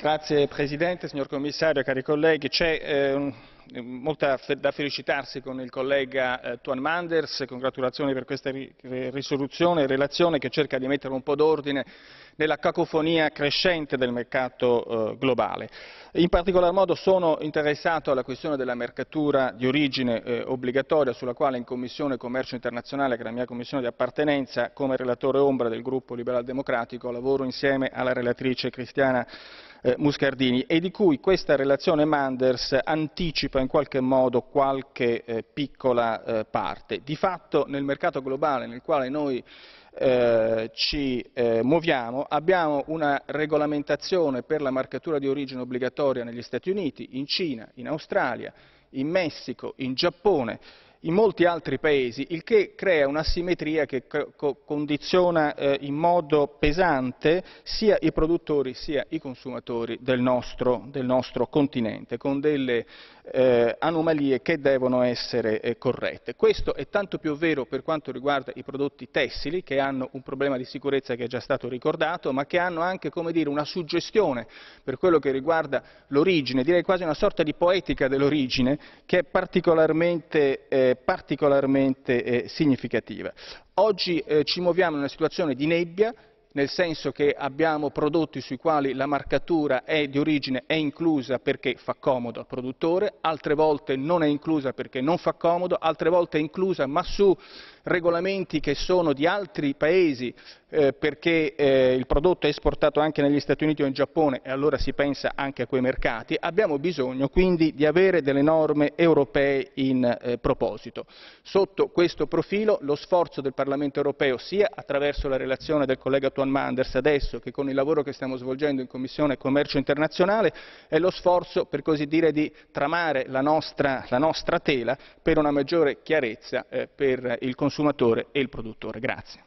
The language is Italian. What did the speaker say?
Signor Presidente, signor Commissario, cari colleghi, c'è eh, molta da felicitarsi con il collega eh, Tuan Manders, congratulazioni per questa ri risoluzione e relazione che cerca di mettere un po' d'ordine nella cacofonia crescente del mercato eh, globale. In particolar modo sono interessato alla questione della mercatura di origine eh, obbligatoria sulla quale in Commissione Commercio Internazionale, che è la mia commissione di appartenenza, come relatore ombra del gruppo liberal democratico, lavoro insieme alla relatrice Cristiana eh, Muscardini e di cui questa relazione Manders anticipa in qualche modo qualche eh, piccola eh, parte. Di fatto nel mercato globale nel quale noi eh, ci eh, muoviamo, abbiamo una regolamentazione per la marcatura di origine obbligatoria negli Stati Uniti, in Cina, in Australia, in Messico, in Giappone, in molti altri paesi, il che crea un'asimmetria che condiziona eh, in modo pesante sia i produttori sia i consumatori del nostro, del nostro continente, con delle eh, anomalie che devono essere eh, corrette. Questo è tanto più vero per quanto riguarda i prodotti tessili, che hanno un problema di sicurezza che è già stato ricordato, ma che hanno anche dire, una suggestione per quello che riguarda l'origine, direi quasi una sorta di poetica dell'origine che è particolarmente, eh, particolarmente eh, significativa. Oggi eh, ci muoviamo in una situazione di nebbia, nel senso che abbiamo prodotti sui quali la marcatura è di origine è inclusa perché fa comodo al produttore, altre volte non è inclusa perché non fa comodo, altre volte è inclusa ma su regolamenti che sono di altri paesi eh, perché eh, il prodotto è esportato anche negli Stati Uniti o in Giappone e allora si pensa anche a quei mercati, abbiamo bisogno quindi di avere delle norme europee in eh, proposito. Sotto questo profilo lo sforzo del Parlamento europeo sia attraverso la relazione del collega Tuan Manders adesso che con il lavoro che stiamo svolgendo in Commissione Commercio Internazionale è lo sforzo per così dire di tramare la nostra, la nostra tela per una maggiore chiarezza eh, per il consumatore e il produttore. Grazie.